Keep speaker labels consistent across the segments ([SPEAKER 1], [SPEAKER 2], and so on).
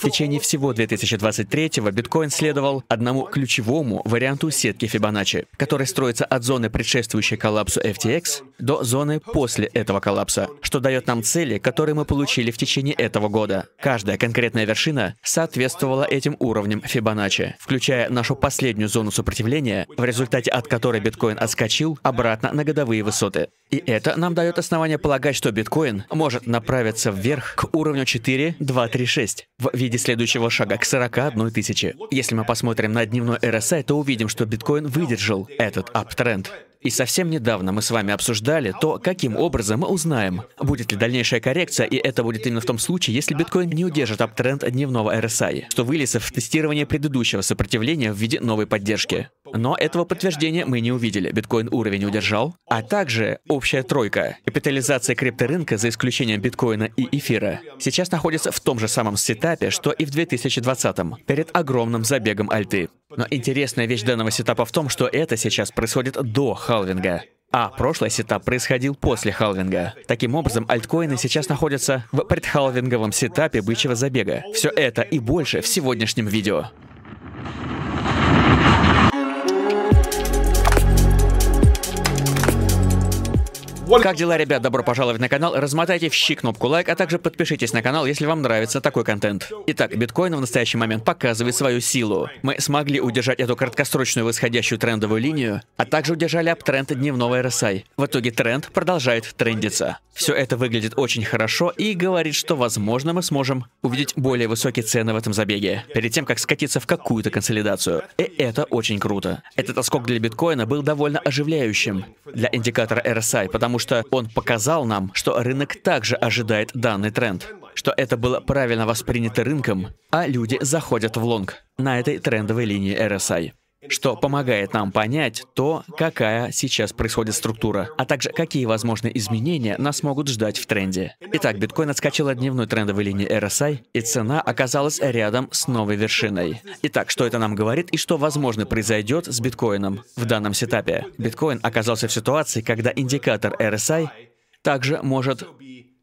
[SPEAKER 1] В течение всего 2023-го биткоин следовал одному ключевому варианту сетки Fibonacci, который строится от зоны, предшествующей коллапсу FTX, до зоны после этого коллапса, что дает нам цели, которые мы получили в течение этого года. Каждая конкретная вершина соответствовала этим уровням Fibonacci, включая нашу последнюю зону сопротивления, в результате от которой биткоин отскочил обратно на годовые высоты. И это нам дает основание полагать, что биткоин может направиться вверх к уровню 4236 в виде следующего шага к 41 тысяче. Если мы посмотрим на дневной RSI, то увидим, что биткоин выдержал этот аптренд. И совсем недавно мы с вами обсуждали то, каким образом мы узнаем, будет ли дальнейшая коррекция, и это будет именно в том случае, если биткоин не удержит аптренд дневного RSI, что вылез в тестирование предыдущего сопротивления в виде новой поддержки. Но этого подтверждения мы не увидели. Биткоин уровень удержал. А также общая тройка. Капитализация крипторынка, за исключением биткоина и эфира, сейчас находится в том же самом сетапе, что и в 2020-м, перед огромным забегом альты. Но интересная вещь данного сетапа в том, что это сейчас происходит до халвинга. А прошлый сетап происходил после халвинга. Таким образом, альткоины сейчас находятся в предхалвинговом сетапе бычьего забега. Все это и больше в сегодняшнем видео. Как дела, ребят? Добро пожаловать на канал. Размотайте в щи кнопку лайк, а также подпишитесь на канал, если вам нравится такой контент. Итак, биткоин в настоящий момент показывает свою силу. Мы смогли удержать эту краткосрочную восходящую трендовую линию, а также удержали аптренд дневного RSI. В итоге тренд продолжает трендиться. Все это выглядит очень хорошо и говорит, что, возможно, мы сможем увидеть более высокие цены в этом забеге, перед тем, как скатиться в какую-то консолидацию. И это очень круто. Этот отскок для биткоина был довольно оживляющим для индикатора RSI, потому что что он показал нам, что рынок также ожидает данный тренд, что это было правильно воспринято рынком, а люди заходят в лонг на этой трендовой линии RSI что помогает нам понять то, какая сейчас происходит структура, а также какие возможные изменения нас могут ждать в тренде. Итак, биткоин отскочил от дневной трендовой линии RSI, и цена оказалась рядом с новой вершиной. Итак, что это нам говорит и что, возможно, произойдет с биткоином в данном сетапе? Биткоин оказался в ситуации, когда индикатор RSI также может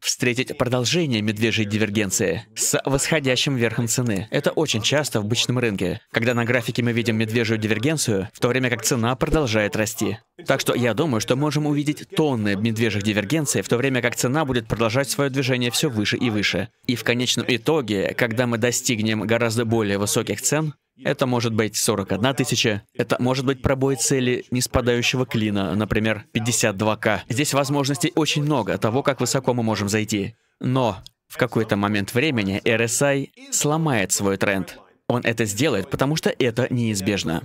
[SPEAKER 1] встретить продолжение медвежьей дивергенции с восходящим верхом цены. Это очень часто в обычном рынке, когда на графике мы видим медвежью дивергенцию, в то время как цена продолжает расти. Так что я думаю, что можем увидеть тонны медвежьих дивергенций, в то время как цена будет продолжать свое движение все выше и выше. И в конечном итоге, когда мы достигнем гораздо более высоких цен, это может быть 41 тысяча, это может быть пробой цели не спадающего клина, например, 52к. Здесь возможностей очень много того, как высоко мы можем зайти. Но в какой-то момент времени RSI сломает свой тренд. Он это сделает, потому что это неизбежно.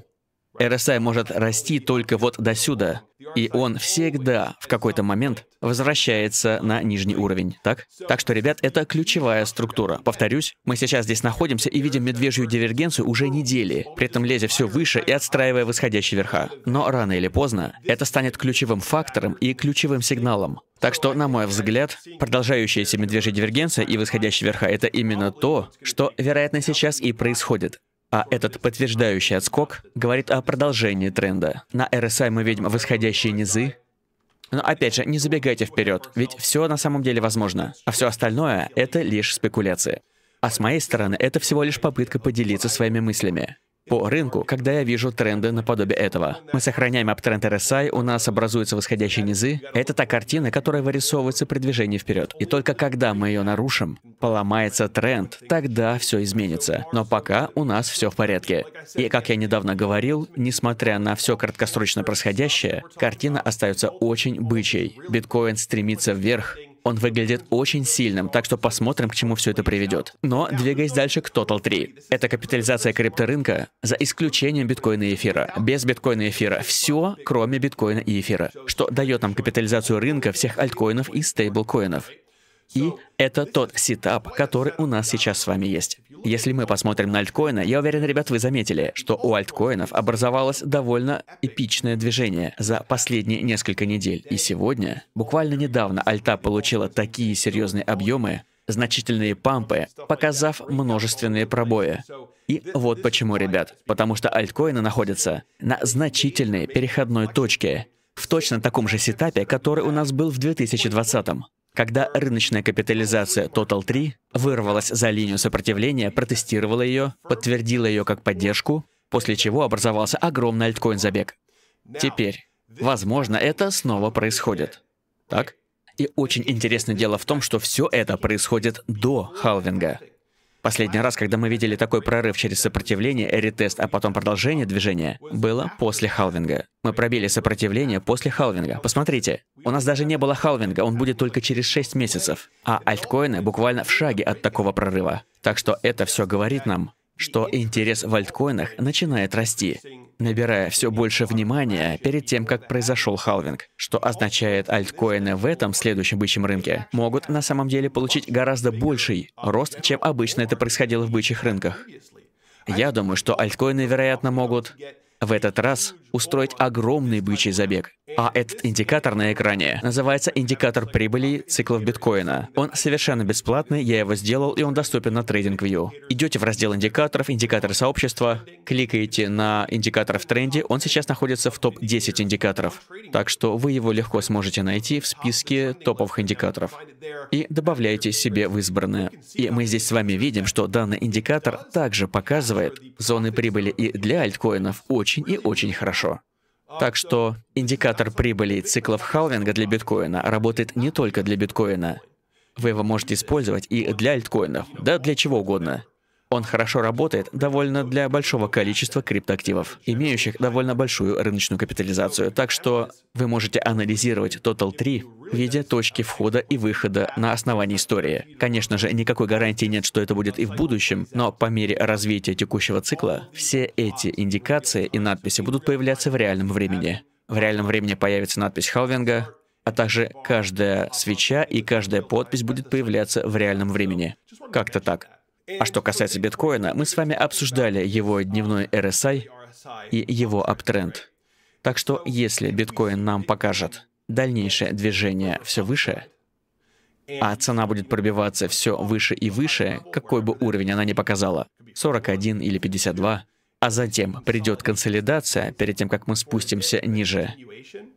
[SPEAKER 1] RSI может расти только вот до сюда, и он всегда в какой-то момент возвращается на нижний уровень, так? Так что, ребят, это ключевая структура. Повторюсь, мы сейчас здесь находимся и видим медвежью дивергенцию уже недели, при этом лезя все выше и отстраивая восходящий верха. Но рано или поздно это станет ключевым фактором и ключевым сигналом. Так что, на мой взгляд, продолжающаяся медвежья дивергенция и восходящий верха — это именно то, что, вероятно, сейчас и происходит. А этот подтверждающий отскок говорит о продолжении тренда. На RSI мы видим восходящие низы, но опять же, не забегайте вперед, ведь все на самом деле возможно, а все остальное — это лишь спекуляции. А с моей стороны, это всего лишь попытка поделиться своими мыслями по рынку, когда я вижу тренды наподобие этого. Мы сохраняем аптренд RSI, у нас образуются восходящие низы. Это та картина, которая вырисовывается при движении вперед. И только когда мы ее нарушим, поломается тренд, тогда все изменится. Но пока у нас все в порядке. И как я недавно говорил, несмотря на все краткосрочно происходящее, картина остается очень бычей. Биткоин стремится вверх, он выглядит очень сильным, так что посмотрим, к чему все это приведет. Но двигаясь дальше к Total 3. Это капитализация крипторынка за исключением биткоина и эфира. Без биткоина и эфира. Все, кроме биткоина и эфира. Что дает нам капитализацию рынка всех альткоинов и стейблкоинов. И это тот сетап, который у нас сейчас с вами есть. Если мы посмотрим на альткоины, я уверен, ребят, вы заметили, что у альткоинов образовалось довольно эпичное движение за последние несколько недель. И сегодня, буквально недавно, альта получила такие серьезные объемы, значительные пампы, показав множественные пробои. И вот почему, ребят. Потому что альткоины находятся на значительной переходной точке, в точно таком же сетапе, который у нас был в 2020 -м. Когда рыночная капитализация Total 3 вырвалась за линию сопротивления, протестировала ее, подтвердила ее как поддержку, после чего образовался огромный альткоин-забег. Теперь, возможно, это снова происходит. Так? И очень интересное дело в том, что все это происходит до халвинга. Последний раз, когда мы видели такой прорыв через сопротивление, эритест, а потом продолжение движения, было после халвинга. Мы пробили сопротивление после халвинга. Посмотрите, у нас даже не было халвинга, он будет только через 6 месяцев. А альткоины буквально в шаге от такого прорыва. Так что это все говорит нам, что интерес в альткоинах начинает расти набирая все больше внимания перед тем, как произошел халвинг, что означает, альткоины в этом следующем бычьем рынке могут на самом деле получить гораздо больший рост, чем обычно это происходило в бычьих рынках. Я думаю, что альткоины, вероятно, могут в этот раз устроить огромный бычий забег, а этот индикатор на экране называется индикатор прибыли циклов биткоина. Он совершенно бесплатный, я его сделал, и он доступен на TradingView. Идете в раздел индикаторов, индикаторы сообщества, кликаете на индикатор в тренде, он сейчас находится в топ-10 индикаторов. Так что вы его легко сможете найти в списке топовых индикаторов. И добавляете себе в избранное. И мы здесь с вами видим, что данный индикатор также показывает зоны прибыли и для альткоинов очень и очень хорошо. Так что индикатор прибыли циклов халвинга для биткоина работает не только для биткоина. Вы его можете использовать и для альткоинов, да для чего угодно. Он хорошо работает довольно для большого количества криптоактивов, имеющих довольно большую рыночную капитализацию. Так что вы можете анализировать Total 3 видя точки входа и выхода на основании истории. Конечно же, никакой гарантии нет, что это будет и в будущем, но по мере развития текущего цикла все эти индикации и надписи будут появляться в реальном времени. В реальном времени появится надпись Халвинга, а также каждая свеча и каждая подпись будет появляться в реальном времени. Как-то так. А что касается биткоина, мы с вами обсуждали его дневной RSI и его аптренд. Так что если биткоин нам покажет дальнейшее движение все выше, а цена будет пробиваться все выше и выше, какой бы уровень она ни показала, 41 или 52, а затем придет консолидация перед тем, как мы спустимся ниже.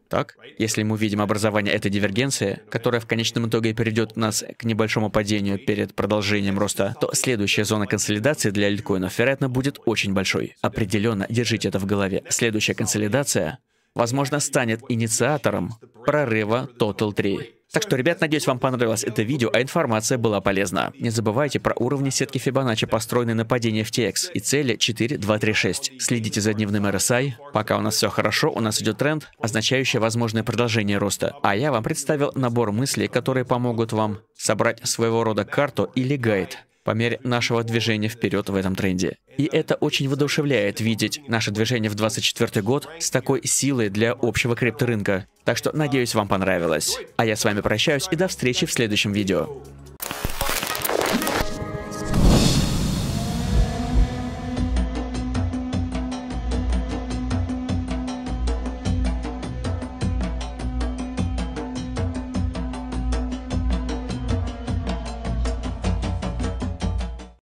[SPEAKER 1] Так? Если мы видим образование этой дивергенции, которая в конечном итоге перейдет нас к небольшому падению перед продолжением роста, то следующая зона консолидации для литкоинов, вероятно, будет очень большой. Определенно держите это в голове. Следующая консолидация возможно, станет инициатором прорыва Total 3. Так что, ребят, надеюсь, вам понравилось это видео, а информация была полезна. Не забывайте про уровни сетки Фибоначчи, построенные на падении FTX, и цели 4236. Следите за дневным RSI. Пока у нас все хорошо, у нас идет тренд, означающий возможное продолжение роста. А я вам представил набор мыслей, которые помогут вам собрать своего рода карту или гайд по мере нашего движения вперед в этом тренде. И это очень воодушевляет видеть наше движение в 2024 год с такой силой для общего крипторынка. Так что надеюсь, вам понравилось. А я с вами прощаюсь и до встречи в следующем видео.